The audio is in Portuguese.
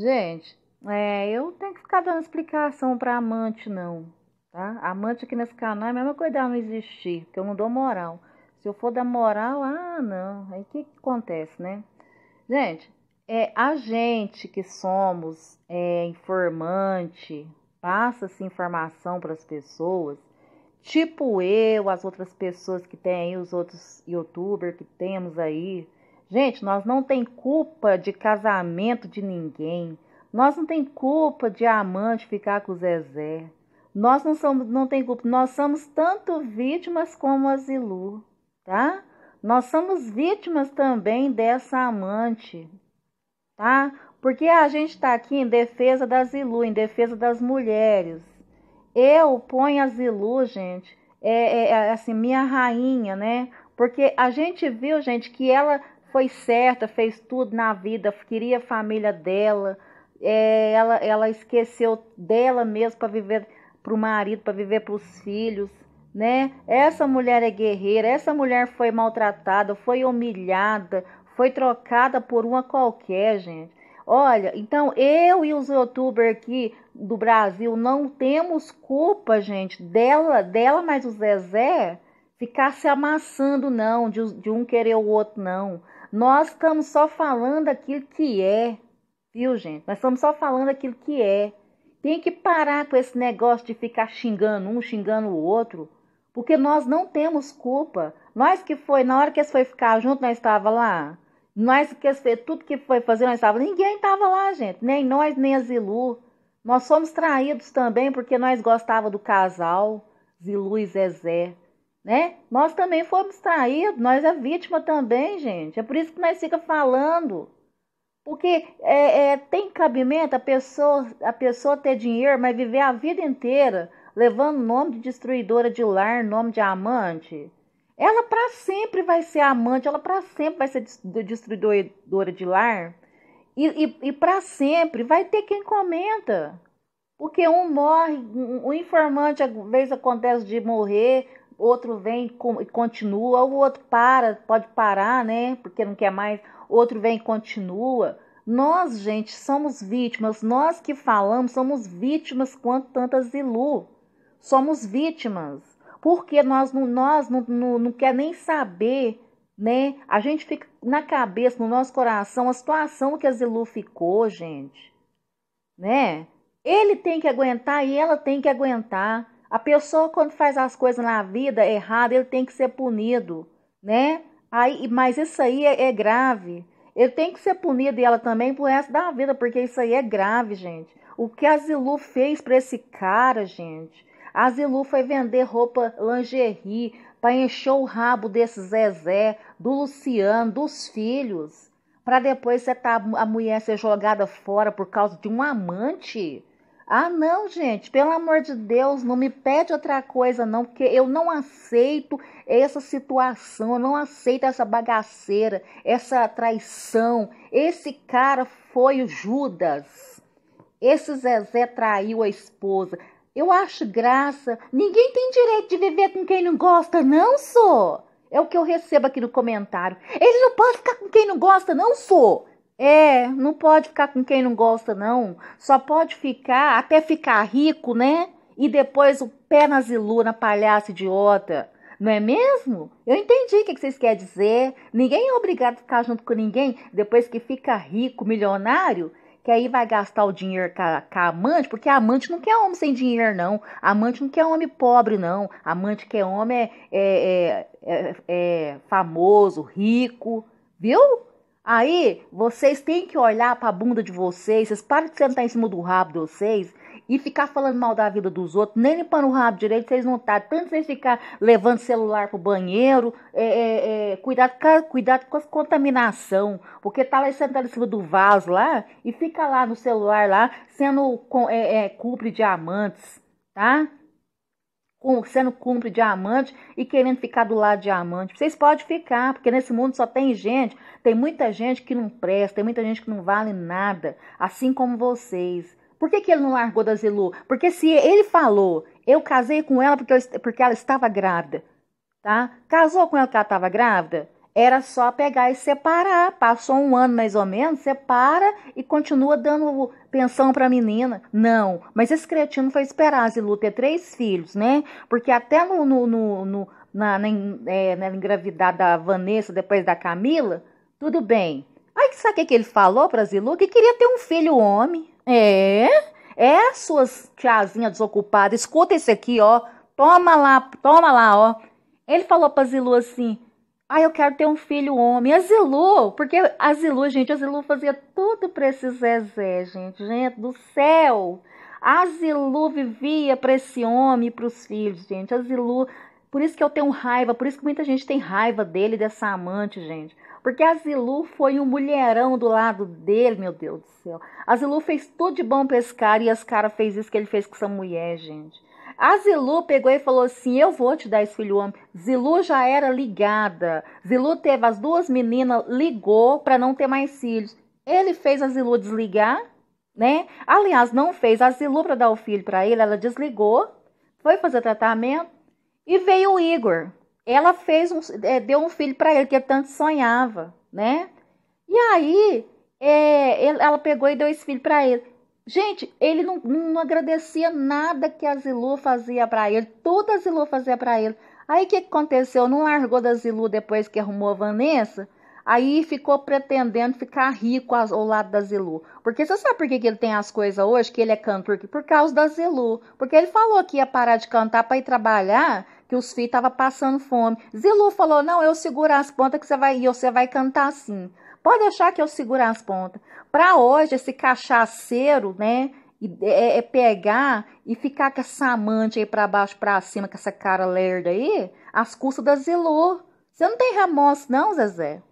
Gente, é, eu tenho que ficar dando explicação para amante, não. Tá? Amante aqui nesse canal é a mesma coisa de não existir, porque eu não dou moral. Se eu for dar moral, ah, não. Aí o que, que acontece, né? Gente, é a gente que somos é, informante, passa essa informação para as pessoas, tipo eu, as outras pessoas que tem aí, os outros youtubers que temos aí, Gente, nós não tem culpa de casamento de ninguém. Nós não tem culpa de amante ficar com o Zezé. Nós não somos, não tem culpa. Nós somos tanto vítimas como as Zilu, tá? Nós somos vítimas também dessa amante, tá? Porque a gente está aqui em defesa das Zilu, em defesa das mulheres. Eu ponho a Zilu, gente, é, é, é assim, minha rainha, né? Porque a gente viu, gente, que ela foi certa, fez tudo na vida, queria a família dela, é, ela, ela esqueceu dela mesmo para viver para o marido, para viver para os filhos, né? Essa mulher é guerreira, essa mulher foi maltratada, foi humilhada, foi trocada por uma qualquer, gente. Olha, então eu e os youtubers aqui do Brasil não temos culpa, gente, dela, dela, mas o Zezé ficar se amassando, não, de, de um querer o outro, não. Nós estamos só falando aquilo que é, viu, gente? Nós estamos só falando aquilo que é. Tem que parar com esse negócio de ficar xingando um, xingando o outro, porque nós não temos culpa. Nós que foi, na hora que eles foi ficar junto, nós estava lá. Nós que fez tudo que foi fazer, nós estava. Ninguém estava lá, gente. Nem nós, nem a Zilu. Nós somos traídos também porque nós gostava do casal Zilu e Zezé né? Nós também fomos traídos, nós é vítima também, gente. É por isso que nós fica falando. Porque é, é, tem cabimento a pessoa, a pessoa ter dinheiro, mas viver a vida inteira levando nome de destruidora de lar, nome de amante. Ela para sempre vai ser amante, ela para sempre vai ser destruidora de lar. E, e, e para sempre vai ter quem comenta. Porque um morre, o um informante, às vezes acontece de morrer, outro vem e continua, o outro para, pode parar, né? Porque não quer mais, outro vem e continua. Nós, gente, somos vítimas, nós que falamos somos vítimas quanto tantas Zilu. Somos vítimas. Porque nós não, nós não, não, não quer nem saber, né? A gente fica na cabeça, no nosso coração, a situação que a Zilu ficou, gente. Né? Ele tem que aguentar e ela tem que aguentar. A pessoa, quando faz as coisas na vida errada, ele tem que ser punido, né? Aí, mas isso aí é, é grave. Ele tem que ser punido e ela também pro resto da vida, porque isso aí é grave, gente. O que a Zilu fez para esse cara, gente? A Zilu foi vender roupa lingerie para encher o rabo desse Zezé, do Luciano, dos filhos, para depois você tá, a mulher ser jogada fora por causa de um amante. Ah, não, gente, pelo amor de Deus, não me pede outra coisa, não, porque eu não aceito essa situação, eu não aceito essa bagaceira, essa traição. Esse cara foi o Judas. Esse Zezé traiu a esposa. Eu acho graça. Ninguém tem direito de viver com quem não gosta, não, sou. É o que eu recebo aqui no comentário. Ele não pode ficar com quem não gosta, não, sou. É, não pode ficar com quem não gosta, não. Só pode ficar até ficar rico, né? E depois o pé na ziluna, palhaço idiota. Não é mesmo? Eu entendi o que vocês querem dizer. Ninguém é obrigado a ficar junto com ninguém depois que fica rico, milionário, que aí vai gastar o dinheiro com a, com a amante, porque a amante não quer homem sem dinheiro, não. A amante não quer homem pobre, não. A amante quer homem é, é, é, é, é famoso, rico, viu? Aí vocês têm que olhar para a bunda de vocês, vocês param de sentar em cima do rabo de vocês e ficar falando mal da vida dos outros, nem limpando o rabo direito, vocês não tá. Tanto vocês ficar levando celular pro banheiro, é, é, é, cuidado, cuidado com a contaminação, porque tá lá sentado em cima do vaso lá e fica lá no celular lá sendo é, é, cumpre diamantes, tá? sendo cumpre diamante e querendo ficar do lado de Vocês podem ficar, porque nesse mundo só tem gente. Tem muita gente que não presta, tem muita gente que não vale nada, assim como vocês. Por que, que ele não largou da Zilu? Porque se ele falou, eu casei com ela porque, eu, porque ela estava grávida, tá? Casou com ela porque ela estava grávida? Era só pegar e separar. Passou um ano mais ou menos, separa e continua dando pensão para a menina. Não, mas esse cretino foi esperar Zilu ter é três filhos, né? Porque até no, no, no, no na, na, é, na engravidar da Vanessa, depois da Camila, tudo bem. Aí sabe o que, ele falou para Zilu? Que queria ter um filho homem. É? É, suas tiazinha desocupada, escuta esse aqui, ó. Toma lá, toma lá, ó. Ele falou pra Zilu assim: ah, eu quero ter um filho homem. A Zilu, porque a Zilu, gente, a Zilu fazia tudo para esse Zezé, gente. Gente do céu. A Zilu vivia para esse homem e para os filhos, gente. A Zilu, por isso que eu tenho raiva, por isso que muita gente tem raiva dele, dessa amante, gente. Porque a Zilu foi um mulherão do lado dele, meu Deus do céu. A Zilu fez tudo de bom pra esse cara e esse cara fez isso que ele fez com essa mulher, gente. A Zilu pegou e falou assim: Eu vou te dar esse filho homem. Zilu já era ligada. Zilu teve as duas meninas, ligou para não ter mais filhos. Ele fez a Zilu desligar, né? Aliás, não fez. A Zilu para dar o filho para ele, ela desligou, foi fazer tratamento e veio o Igor. Ela fez um, é, deu um filho para ele que tanto sonhava, né? E aí é, ela pegou e deu esse filho para ele. Gente, ele não, não agradecia nada que a Zilu fazia para ele, tudo a Zilu fazia para ele. Aí o que aconteceu? Não largou da Zilu depois que arrumou a Vanessa? Aí ficou pretendendo ficar rico ao lado da Zilu. Porque você sabe por que, que ele tem as coisas hoje, que ele é cantor? Por causa da Zilu. Porque ele falou que ia parar de cantar para ir trabalhar, que os filhos estavam passando fome. Zilu falou: não, eu seguro as pontas que você vai, e você vai cantar assim. Pode deixar que eu segurar as pontas. Para hoje, esse cachaceiro, né? É, é, é, pegar e ficar com essa amante aí para baixo, para cima, com essa cara lerda aí, as custas da Zelô. Você não tem remorso, não, Zezé?